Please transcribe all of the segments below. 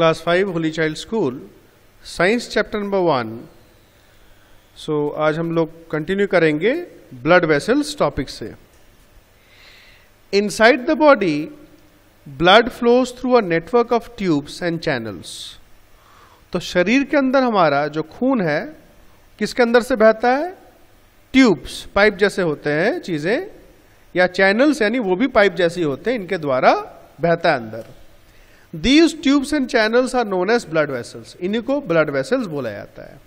class 5 holy child school science chapter number one so आज हम लोग कंटिन्यू करेंगे ब्लड वेसल्स टॉपिक से inside the body blood flows through a network of tubes and channels तो शरीर के अंदर हमारा जो खून है किसके अंदर से बहता है ट्यूब्स पाइप जैसे होते हैं चीज़ें या चैनल्स यानी वो भी पाइप जैसी होते हैं इनके द्वारा बहता है अंदर these tubes and channels are known as blood vessels इन्हीं को ब्लड वेसल्स बोला जाता है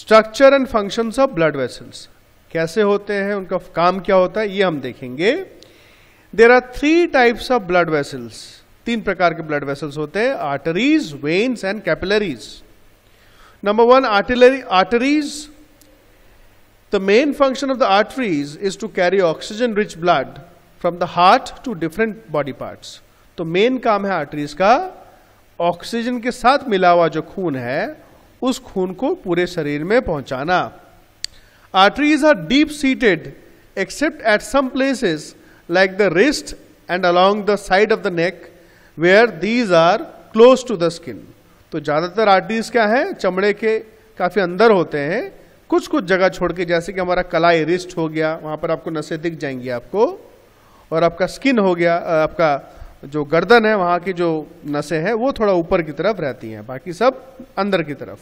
structure and function of blood vessels कैसे होते हैं उनका काम क्या होता है ये हम देखेंगे there are three types of blood vessels तीन प्रकार के ब्लड वेसल्स होते हैं arteries veins and capillaries number one artillery arteries the main function of the arteries is to carry oxygen rich blood from the heart to different body parts तो main काम है arteries का oxygen के साथ मिला हुआ जो खून है उस खून को पूरे शरीर में पहुंचाना arteries are deep seated except at some places like the wrist and along the side of the neck where these are close to the skin तो ज़्यादातर आर्टरीज क्या है चमड़े के काफ़ी अंदर होते हैं कुछ कुछ जगह छोड़ के जैसे कि हमारा कलाई रिस्ट हो गया वहाँ पर आपको नसें दिख जाएंगी आपको और आपका स्किन हो गया आपका जो गर्दन है वहाँ की जो नसें हैं वो थोड़ा ऊपर की तरफ रहती हैं बाकी सब अंदर की तरफ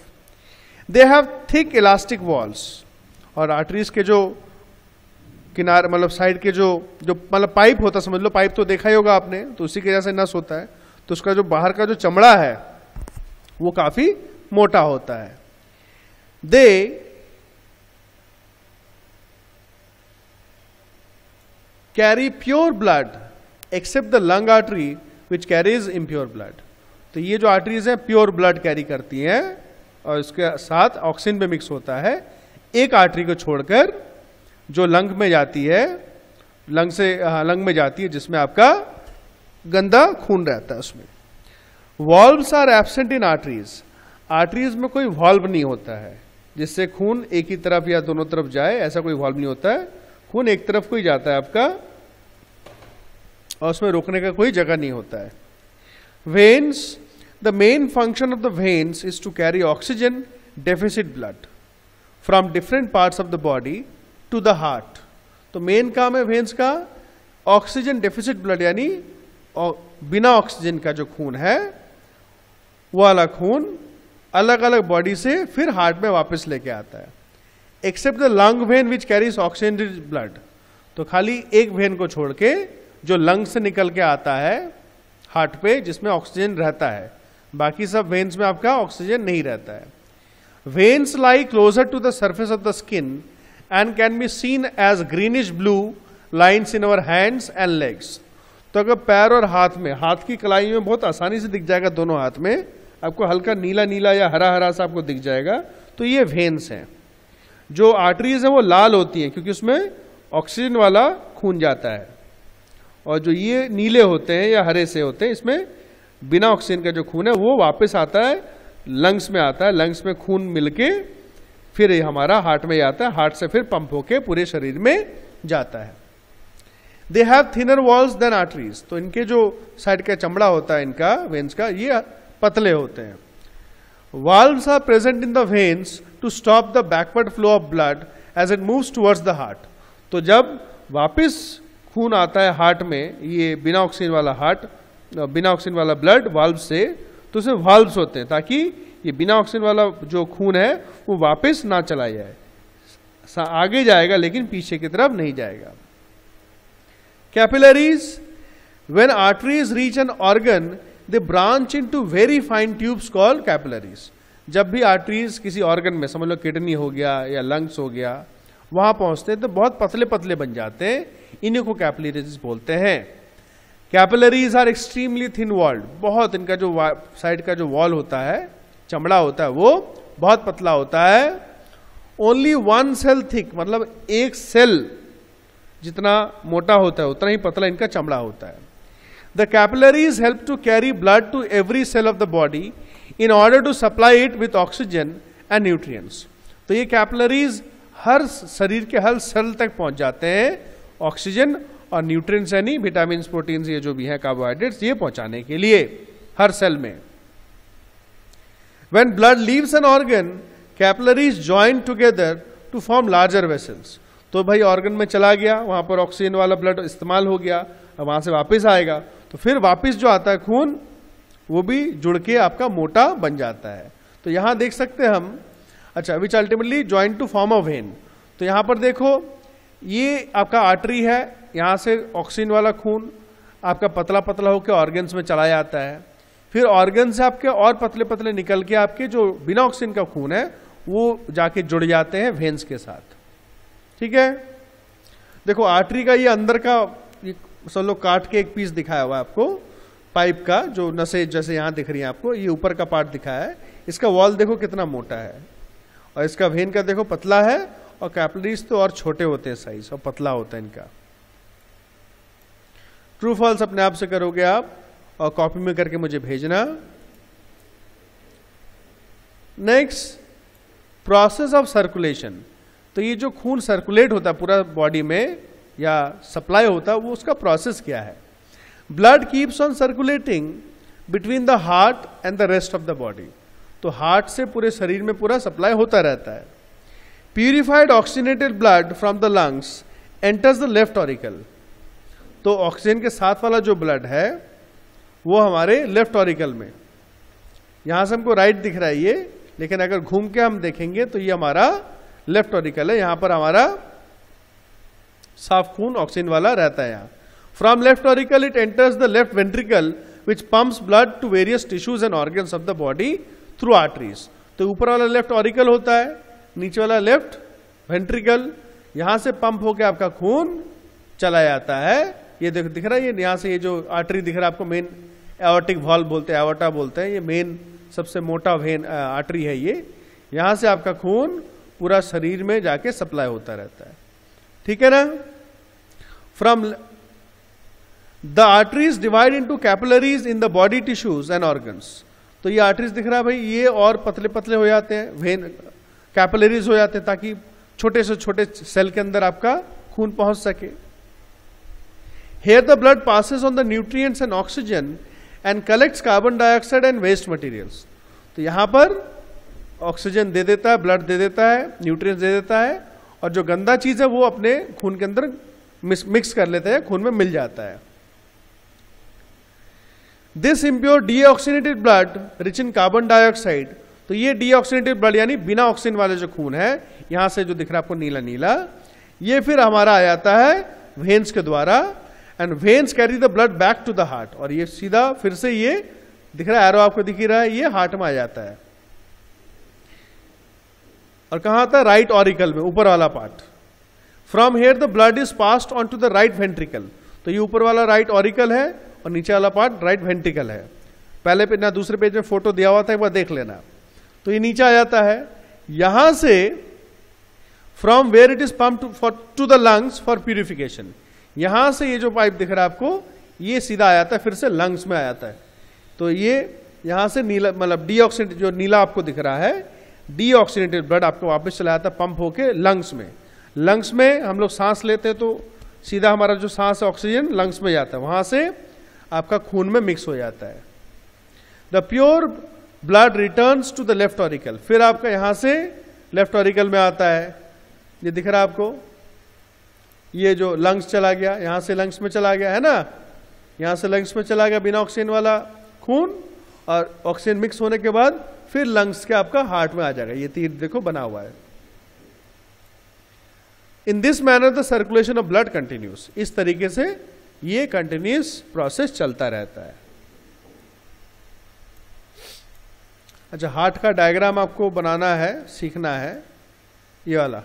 they have thick elastic walls और आर्टरीज के जो किनारे मतलब साइड के जो जो मतलब पाइप होता समझ लो पाइप तो देखा ही होगा आपने तो उसी की वजह से नस होता है तो उसका जो बाहर का जो चमड़ा है वो काफ़ी मोटा होता है they carry pure blood except the lung artery which carries impure blood तो ये जो आर्टरीज हैं प्योर ब्लड कैरी करती हैं और इसके साथ ऑक्सीजन में मिक्स होता है एक आर्टरी को छोड़कर जो लंग में जाती है लंग से हाँ लंग में जाती है जिसमें आपका गंदा खून रहता है उसमें valves are absent in arteries arteries में कोई वॉल्व नहीं होता है जिससे खून एक ही तरफ या दोनों तरफ जाए ऐसा कोई वॉल्व नहीं होता है खून एक तरफ को ही जाता है आपका और उसमें रोकने का कोई जगह नहीं होता है veins the main function of the veins is to carry oxygen deficit blood from different parts of the body to the heart तो मेन काम है वेन्स का ऑक्सीजन डेफिसिट ब्लड यानी बिना ऑक्सीजन का जो खून है वो वाला खून अलग अलग बॉडी से फिर हार्ट में वापस लेके आता है except the lung vein which carries oxygen blood तो खाली एक वेन को छोड़ के जो लंग से निकल के आता है हार्ट पे जिसमें ऑक्सीजन रहता है बाकी सब वेन्स में आपका ऑक्सीजन नहीं रहता है veins lie closer to the surface of the skin and can be seen as greenish blue lines in our hands and legs तो अगर पैर और हाथ में हाथ की कलाई में बहुत आसानी से दिख जाएगा दोनों हाथ में आपको हल्का नीला नीला या हरा हरा सा आपको दिख जाएगा तो ये वेन्स हैं जो आर्टरीज हैं वो लाल होती हैं क्योंकि उसमें ऑक्सीजन वाला खून जाता है और जो ये नीले होते हैं या हरे से होते हैं इसमें बिना ऑक्सीजन का जो खून है वो वापस आता है लंग्स में आता है लंग्स में खून मिलके फिर ये हमारा हार्ट में आता है हार्ट से फिर पंप होके पूरे शरीर में जाता है they have thinner walls than arteries तो इनके जो साइड का चमड़ा होता है इनका वेन्स का ये पतले होते हैं valves are present in the veins to stop the backward flow of blood as it moves towards the heart तो जब वापस खून आता है हार्ट में ये बिना ऑक्सीजन वाला हार्ट बिना ऑक्सीजन वाला ब्लड वाल्व से तो उसमें वाल्व्स होते हैं ताकि ये बिना ऑक्सीजन वाला जो खून है वो वापस ना चला जाए आगे जाएगा लेकिन पीछे की तरफ नहीं जाएगा capillaries arteries reach an organ they branch into very fine tubes call capillaries जब भी आर्टरीज किसी ऑर्गन में समझ लो किडनी हो गया या लंग्स हो गया वहाँ पहुँचते हैं तो बहुत पतले पतले बन जाते हैं इन्हीं को कैपिलरीज बोलते हैं capillaries are extremely thin walled बहुत इनका जो साइड का जो वॉल होता है चमड़ा होता है वो बहुत पतला होता है ओनली वन सेल थिक मतलब एक सेल जितना मोटा होता है उतना ही पतला इनका चमड़ा होता है the capillaries help to carry blood to every cell of the body in order to supply it with oxygen and nutrients तो ये कैपिलरीज हर शरीर के हर सेल तक पहुंच जाते हैं ऑक्सीजन और न्यूट्रिएंट्स यानी विटामिन प्रोटीन्स ये जो भी है कार्बोहाइड्रेट्स ये पहुंचाने के लिए हर सेल में when blood leaves an organ capillaries join together to form larger vessels तो भाई ऑर्गन में चला गया वहां पर ऑक्सीजन वाला ब्लड इस्तेमाल हो गया वहां से वापस आएगा तो फिर वापस जो आता है खून वो भी जुड़ के आपका मोटा बन जाता है तो यहां देख सकते हैं हम अच्छा which ultimately join to form a vein तो यहां पर देखो ये आपका आर्टरी है यहाँ से ऑक्सीजन वाला खून आपका पतला पतला होकर ऑर्गन्स में चला जाता है फिर ऑर्गन से आपके और पतले पतले निकल के आपके जो बिना ऑक्सीजन का खून है वो जाके जुड़ जाते हैं वेंस के साथ ठीक है देखो आर्टरी का ये अंदर का सब लोग काट के एक पीस दिखाया हुआ है आपको पाइप का जो नशे जैसे यहाँ दिख रही है आपको ये ऊपर का पार्ट दिखाया है इसका वॉल देखो कितना मोटा है और इसका वेन का देखो पतला है और कैपलरीज तो और छोटे होते हैं साइज और पतला होता है इनका ट्रू फॉल्स अपने आप से करोगे आप और कॉपी में करके मुझे भेजना नेक्स्ट प्रोसेस ऑफ सर्कुलेशन तो ये जो खून सर्कुलेट होता है पूरा बॉडी में या सप्लाई होता है वो उसका प्रोसेस क्या है blood keeps on circulating between the heart and the rest of the body तो हार्ट से पूरे शरीर में पूरा सप्लाई होता रहता है purified oxygenated blood from the lungs enters the left auricle तो ऑक्सीजन के साथ वाला जो ब्लड है वो हमारे लेफ्ट ऑरिकल में यहां से हमको राइट दिख रहा है ये लेकिन अगर घूम के हम देखेंगे तो ये हमारा लेफ्ट ऑरिकल है यहां पर हमारा साफ खून ऑक्सीजन वाला रहता है यहां from left auricle it enters the left ventricle which pumps blood to various tissues and organs of the body through arteries तो ऊपर वाला लेफ्ट ऑरिकल होता है नीचे वाला लेफ्ट वेंट्रिकल यहां से पंप होकर आपका खून चला जाता है ये देख दिख रहा है ये यहां से ये जो आर्टरी दिख रहा है आपको मेन एवर्टिक वॉल बोलते हैं एवर्टा बोलते हैं ये मेन सबसे मोटा वेन आर्टरी है ये यहां से आपका खून पूरा शरीर में जाके सप्लाई होता रहता है ठीक है ना from the arteries divide into capillaries in the body tissues and organs तो ये आर्टरीज दिख रहा है भाई ये और पतले पतले हो जाते हैं वेन कैपलरीज हो जाते हैं ताकि छोटे से छोटे सेल के अंदर आपका खून पहुंच सके here the blood passes on the nutrients and oxygen and collect carbon dioxide and waste materials तो यहां पर ऑक्सीजन दे देता है ब्लड दे देता है न्यूट्रिएंट्स दे देता है और जो गंदा चीज है वो अपने खून के अंदर मिक्स कर लेता है खून में मिल जाता है this impure deoxygenated blood rich in carbon dioxide तो ये डीऑक्सीनेटेड ब्लड यानी बिना ऑक्सीजन वाले जो खून है यहां से जो दिख रहा है आपको नीला नीला ये फिर हमारा आ जाता है वेन्स के द्वारा and veins carry the blood back to the heart और ये सीधा फिर से ये दिख रहा है एरो आपको दिख ही रहा है ये हार्ट में आ जाता है और कहा आता है राइट ऑरिकल में ऊपर वाला part from here the blood is passed on to the right ventricle तो ये ऊपर वाला राइट ऑरिकल है और नीचे वाला पार्ट राइट वेंट्रिकल है पहले पे ना दूसरे पेज में फोटो दिया हुआ था एक बार देख लेना तो ये नीचे आ जाता है यहां से from where it is pump for to the lungs for purification यहां से ये जो पाइप दिख रहा है आपको ये सीधा आ जाता है फिर से लंग्स में आ जाता है तो ये यहां से नीला मतलब डी जो नीला आपको दिख रहा है डीऑक्सीनेटेड ब्लड आपको वापस चला जाता है पंप होके लंग्स में लंग्स में हम लोग सांस लेते हैं तो सीधा हमारा जो सांस है ऑक्सीजन लंग्स में जाता है वहां से आपका खून में मिक्स हो जाता है the pure blood returns to the left auricle फिर आपका यहां से लेफ्ट ऑरिकल में आता है ये दिख रहा है आपको ये जो लंग्स चला गया यहां से लंग्स में चला गया है ना यहां से लंग्स में चला गया बिना ऑक्सीजन वाला खून और ऑक्सीजन मिक्स होने के बाद फिर लंग्स के आपका हार्ट में आ जाएगा ये तीर देखो बना हुआ है in this manner the circulation of blood continues इस तरीके से ये कंटिन्यूस प्रोसेस चलता रहता है अच्छा हार्ट का डायग्राम आपको बनाना है सीखना है ये वाला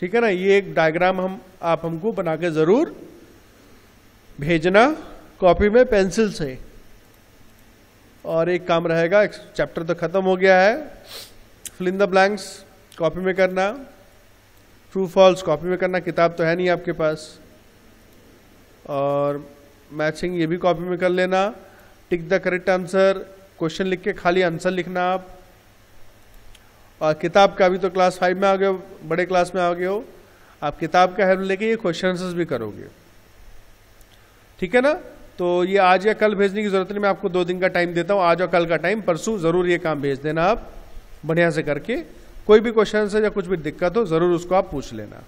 ठीक है ना ये एक डायग्राम हम आप हमको बना के ज़रूर भेजना कॉपी में पेंसिल से और एक काम रहेगा एक चैप्टर तो ख़त्म हो गया है फिलिंग द ब्लैंक्स कॉपी में करना ट्रू फॉल्स कॉपी में करना किताब तो है नहीं आपके पास और मैचिंग ये भी कॉपी में कर लेना tick the correct answer question लिख के खाली आंसर लिखना आप और किताब का अभी तो क्लास फाइव में आ गए बड़े क्लास में आ गए हो आप किताब का हेल्प लेके ये क्वेश्चन भी करोगे ठीक है ना तो ये आज या कल भेजने की जरूरत नहीं मैं आपको दो दिन का टाइम देता हूँ आज और कल का टाइम परसों ज़रूर ये काम भेज देना आप बढ़िया से करके कोई भी क्वेश्चन आंसर या कुछ भी दिक्कत हो ज़रूर उसको आप पूछ लेना